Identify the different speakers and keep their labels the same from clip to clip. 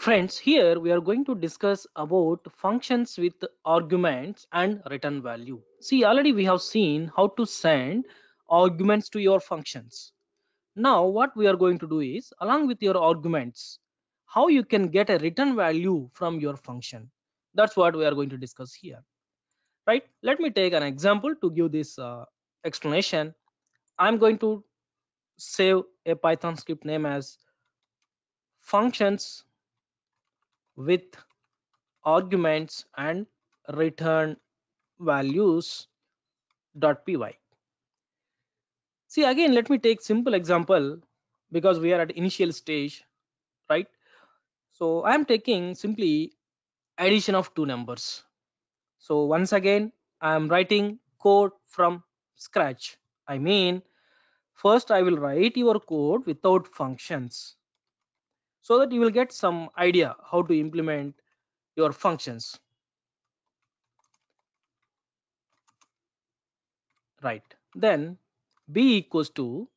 Speaker 1: Friends, here we are going to discuss about functions with arguments and return value. See, already we have seen how to send arguments to your functions. Now, what we are going to do is, along with your arguments, how you can get a return value from your function. That's what we are going to discuss here, right? Let me take an example to give this uh, explanation. I'm going to save a Python script name as functions with arguments and return values dot py see again let me take simple example because we are at initial stage right so i am taking simply addition of two numbers so once again i am writing code from scratch i mean first i will write your code without functions so that you will get some idea how to implement your functions right then b equals to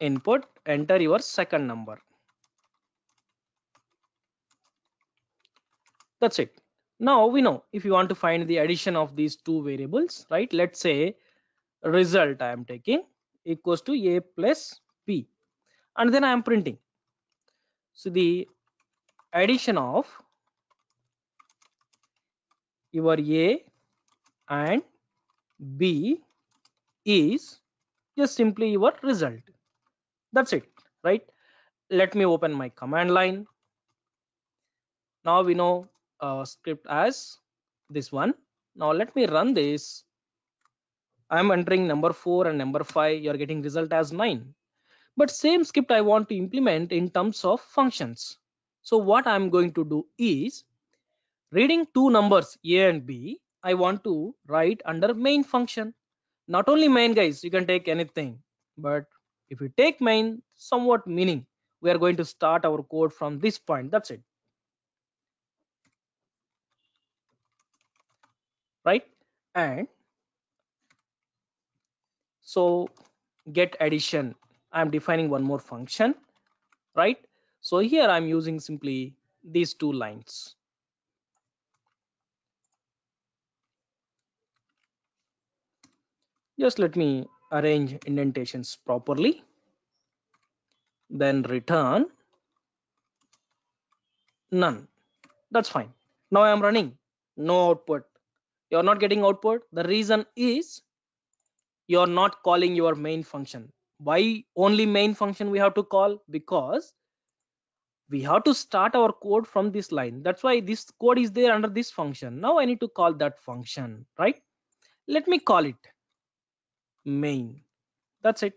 Speaker 1: input enter your second number that's it now we know if you want to find the addition of these two variables right let's say result i am taking equals to a plus b and then I am printing. So the addition of your A and B is just simply your result. That's it, right? Let me open my command line. Now we know uh, script as this one. Now let me run this. I'm entering number 4 and number 5. You're getting result as 9 but same script I want to implement in terms of functions. So what I'm going to do is reading two numbers A and B, I want to write under main function. Not only main guys, you can take anything, but if you take main somewhat meaning, we are going to start our code from this point. That's it. Right? And so get addition I'm defining one more function, right? So here I'm using simply these two lines. Just let me arrange indentations properly. Then return none. That's fine. Now I am running no output. You are not getting output. The reason is you are not calling your main function why only main function we have to call because we have to start our code from this line that's why this code is there under this function now i need to call that function right let me call it main that's it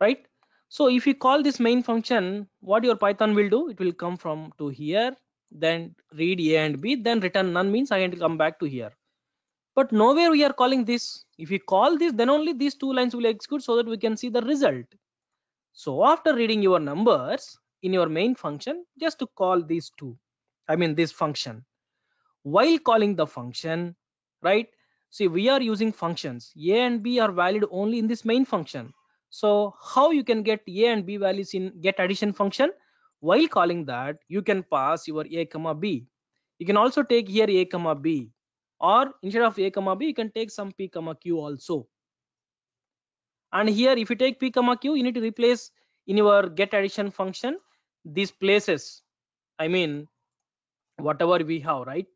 Speaker 1: right so if you call this main function what your python will do it will come from to here then read a and b then return none means i can to come back to here but nowhere we are calling this if we call this then only these two lines will execute so that we can see the result so after reading your numbers in your main function just to call these two i mean this function while calling the function right see we are using functions a and b are valid only in this main function so how you can get a and b values in get addition function while calling that you can pass your a comma b you can also take here a comma b or instead of a comma b you can take some p comma q also and here if you take p comma q you need to replace in your get addition function these places i mean whatever we have right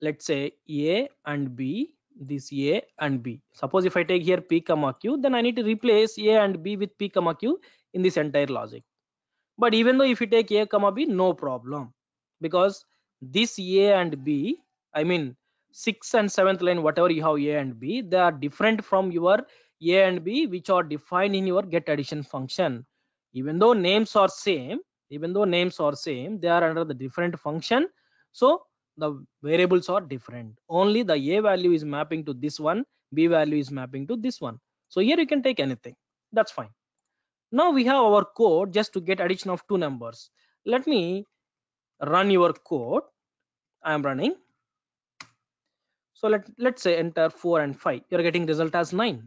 Speaker 1: let's say a and b this a and b suppose if i take here p comma q then i need to replace a and b with p comma q in this entire logic but even though if you take a comma b no problem because this a and b i mean sixth and seventh line whatever you have a and b they are different from your a and b which are defined in your get addition function even though names are same even though names are same they are under the different function so the variables are different only the a value is mapping to this one b value is mapping to this one so here you can take anything that's fine now we have our code just to get addition of two numbers let me run your code i am running so let, let's say enter 4 and 5. You're getting result as 9.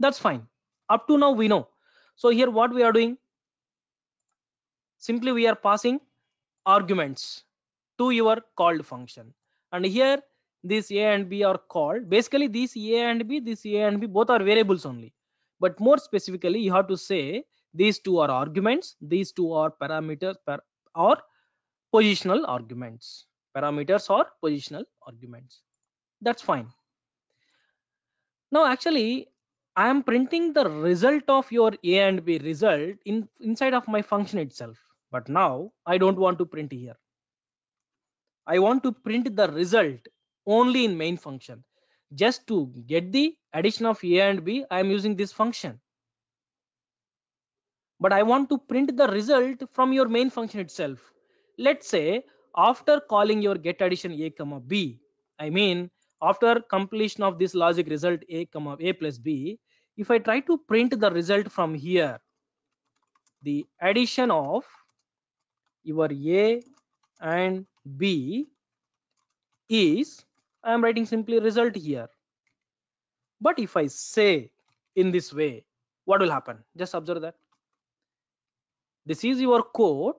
Speaker 1: That's fine. Up to now, we know. So here what we are doing? Simply we are passing arguments to your called function. And here this a and b are called. Basically this a and b, this a and b both are variables only. But more specifically, you have to say these two are arguments, these two are parameters per, or positional arguments parameters or positional arguments that's fine now actually i am printing the result of your a and b result in inside of my function itself but now i don't want to print here i want to print the result only in main function just to get the addition of a and b i am using this function but i want to print the result from your main function itself let's say after calling your get addition a comma b i mean after completion of this logic result a comma a plus b if i try to print the result from here the addition of your a and b is i am writing simply result here but if i say in this way what will happen just observe that this is your code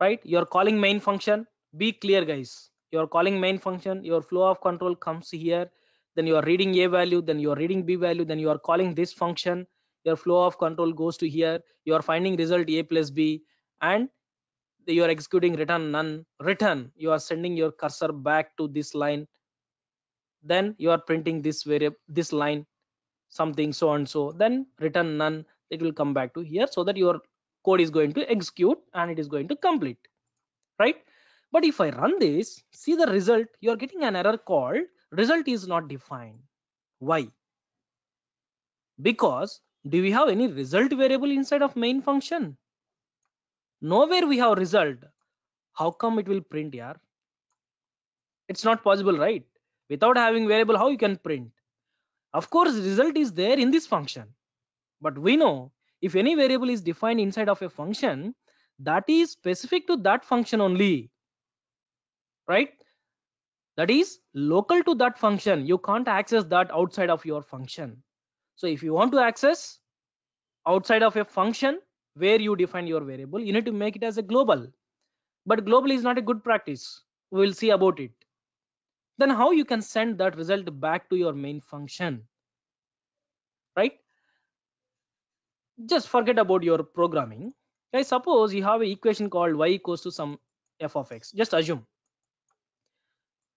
Speaker 1: right you're calling main function be clear guys you're calling main function your flow of control comes here then you are reading a value then you are reading b value then you are calling this function your flow of control goes to here you are finding result a plus b and you are executing return none return you are sending your cursor back to this line then you are printing this variable this line something so and so then return none it will come back to here so that your code is going to execute and it is going to complete right but if I run this, see the result, you're getting an error called result is not defined. Why? Because do we have any result variable inside of main function? Nowhere we have result. How come it will print here? It's not possible, right? Without having variable, how you can print? Of course, result is there in this function. But we know if any variable is defined inside of a function, that is specific to that function only right that is local to that function you can't access that outside of your function so if you want to access outside of a function where you define your variable you need to make it as a global but global is not a good practice we will see about it then how you can send that result back to your main function right just forget about your programming guys suppose you have an equation called y equals to some f of x just assume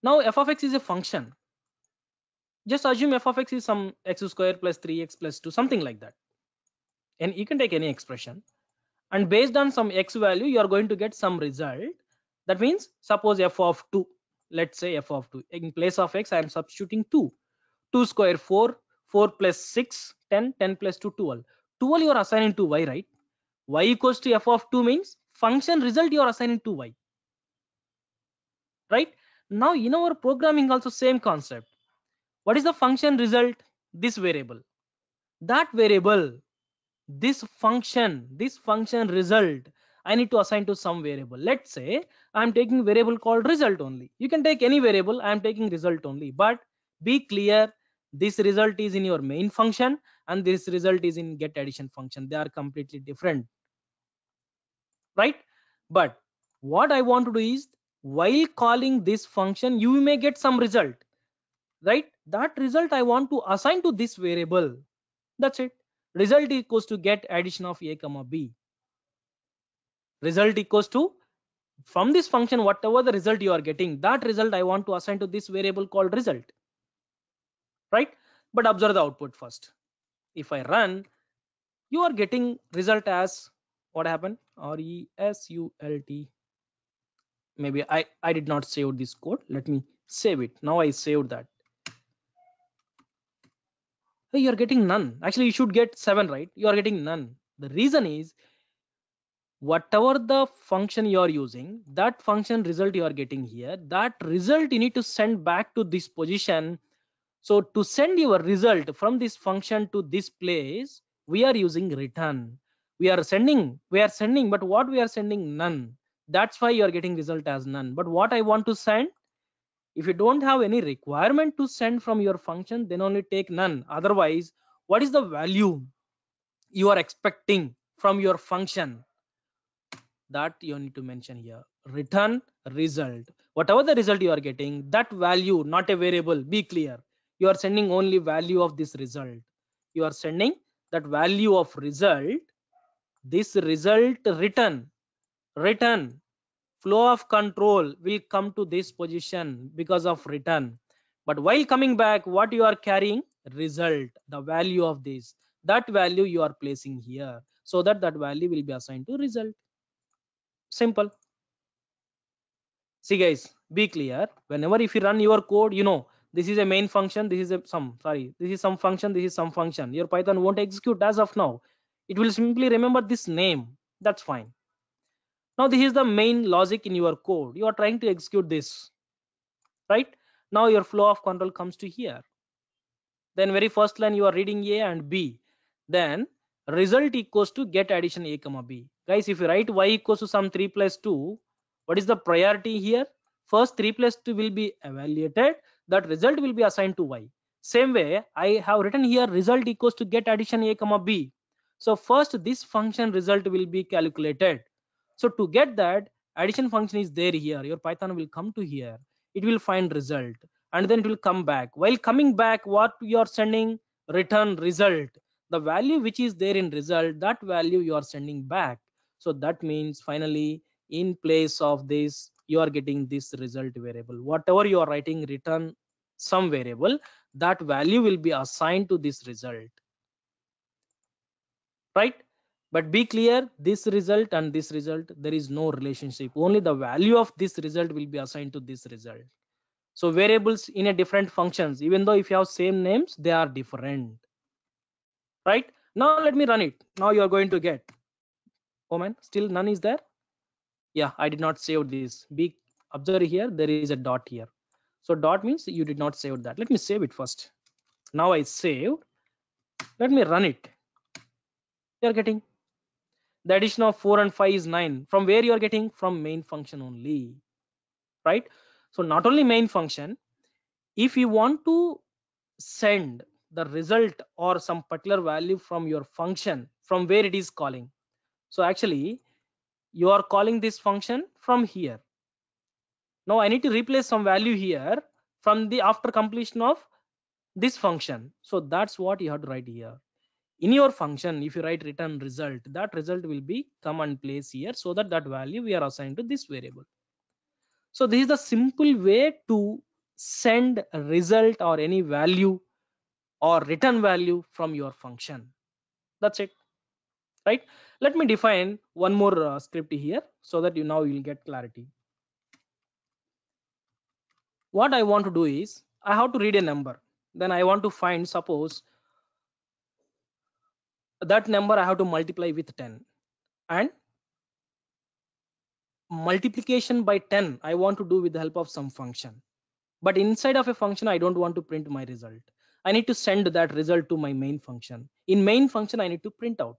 Speaker 1: now f of x is a function. Just assume f of x is some x square plus 3x plus 2, something like that. And you can take any expression. And based on some x value, you are going to get some result. That means suppose f of 2, let's say f of 2. In place of x, I am substituting 2. 2 square 4, 4 plus 6, 10, 10 plus 2, 12. 12 you are assigning to y, right? y equals to f of 2 means function result you are assigning to y right now in our programming also same concept what is the function result this variable that variable this function this function result i need to assign to some variable let's say i'm taking variable called result only you can take any variable i'm taking result only but be clear this result is in your main function and this result is in get addition function they are completely different right but what i want to do is while calling this function you may get some result right that result i want to assign to this variable that's it result equals to get addition of a comma b result equals to from this function whatever the result you are getting that result i want to assign to this variable called result right but observe the output first if i run you are getting result as what happened r e s u l t maybe I, I did not save this code. Let me save it. Now I saved that. you are getting none. Actually, you should get seven, right? You are getting none. The reason is whatever the function you are using, that function result you are getting here, that result you need to send back to this position. So to send your result from this function to this place, we are using return. We are sending, we are sending, but what we are sending none that's why you are getting result as none but what i want to send if you don't have any requirement to send from your function then only take none otherwise what is the value you are expecting from your function that you need to mention here return result whatever the result you are getting that value not a variable be clear you are sending only value of this result you are sending that value of result this result return return flow of control will come to this position because of return but while coming back what you are carrying result the value of this that value you are placing here so that that value will be assigned to result simple see guys be clear whenever if you run your code you know this is a main function this is a some sorry this is some function this is some function your python won't execute as of now it will simply remember this name that's fine now this is the main logic in your code you are trying to execute this right now your flow of control comes to here then very first line you are reading a and b then result equals to get addition a comma b guys if you write y equals to some 3 plus 2 what is the priority here first 3 plus 2 will be evaluated that result will be assigned to y same way i have written here result equals to get addition a comma b so first this function result will be calculated so to get that addition function is there here your python will come to here it will find result and then it will come back while coming back what you are sending return result the value which is there in result that value you are sending back so that means finally in place of this you are getting this result variable whatever you are writing return some variable that value will be assigned to this result right but be clear this result and this result there is no relationship only the value of this result will be assigned to this result so variables in a different functions even though if you have same names they are different right now let me run it now you are going to get oh man still none is there yeah i did not save this be observe here there is a dot here so dot means you did not save that let me save it first now i save. let me run it you are getting the addition of 4 and 5 is 9 from where you are getting from main function only right so not only main function if you want to send the result or some particular value from your function from where it is calling so actually you are calling this function from here now i need to replace some value here from the after completion of this function so that's what you have to write here in your function if you write return result that result will be come and place here so that that value we are assigned to this variable so this is the simple way to send a result or any value or return value from your function that's it right let me define one more uh, script here so that you now you'll get clarity what i want to do is i have to read a number then i want to find suppose that number I have to multiply with 10 and multiplication by 10 I want to do with the help of some function but inside of a function I don't want to print my result I need to send that result to my main function in main function I need to print out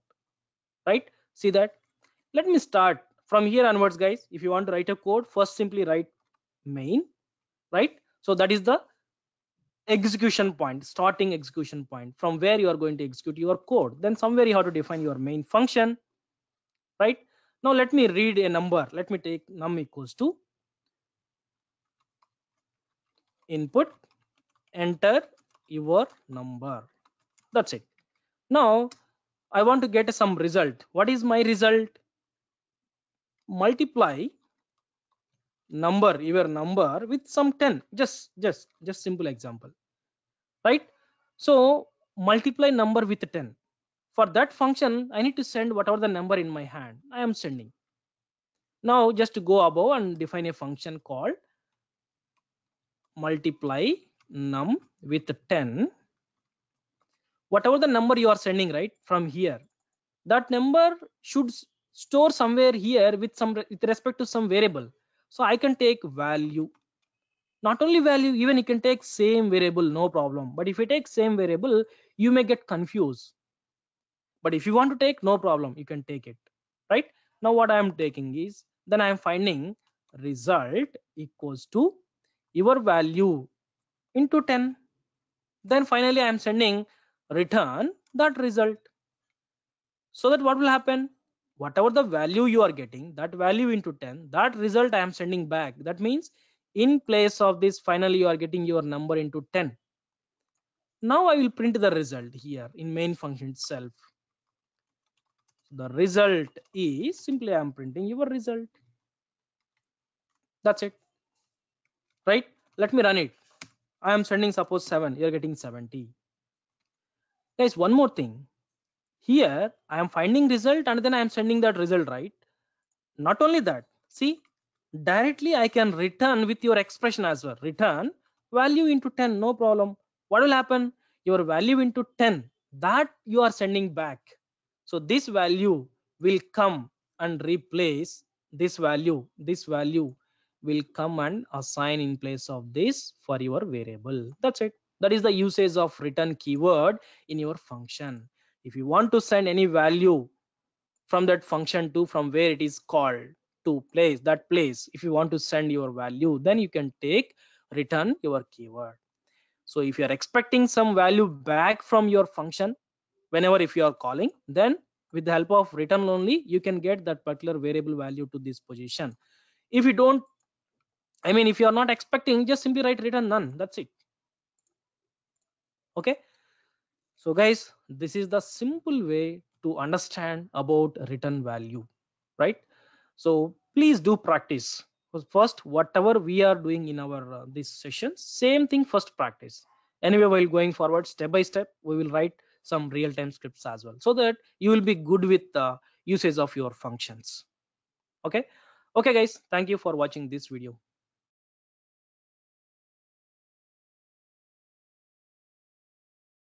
Speaker 1: right see that let me start from here onwards guys if you want to write a code first simply write main right so that is the execution point starting execution point from where you are going to execute your code then somewhere you have to define your main function right now let me read a number let me take num equals to input enter your number that's it now i want to get some result what is my result multiply number your number with some 10 just just just simple example right so multiply number with 10 for that function i need to send whatever the number in my hand i am sending now just go above and define a function called multiply num with 10 whatever the number you are sending right from here that number should store somewhere here with some with respect to some variable so i can take value not only value even you can take same variable no problem but if you take same variable you may get confused but if you want to take no problem you can take it right now what i am taking is then i am finding result equals to your value into 10 then finally i am sending return that result so that what will happen whatever the value you are getting that value into 10 that result i am sending back that means in place of this finally you are getting your number into 10 now i will print the result here in main function itself the result is simply i'm printing your result that's it right let me run it i am sending suppose 7 you're getting 70 there is one more thing here i am finding result and then i am sending that result right not only that see directly i can return with your expression as well return value into 10 no problem what will happen your value into 10 that you are sending back so this value will come and replace this value this value will come and assign in place of this for your variable that's it that is the usage of return keyword in your function if you want to send any value from that function to from where it is called to place that place if you want to send your value then you can take return your keyword so if you are expecting some value back from your function whenever if you are calling then with the help of return only you can get that particular variable value to this position if you don't i mean if you are not expecting just simply write return none that's it okay so guys this is the simple way to understand about return value right so please do practice first whatever we are doing in our uh, this session same thing first practice anyway while going forward step by step we will write some real-time scripts as well so that you will be good with the usage of your functions okay okay guys thank you for watching this video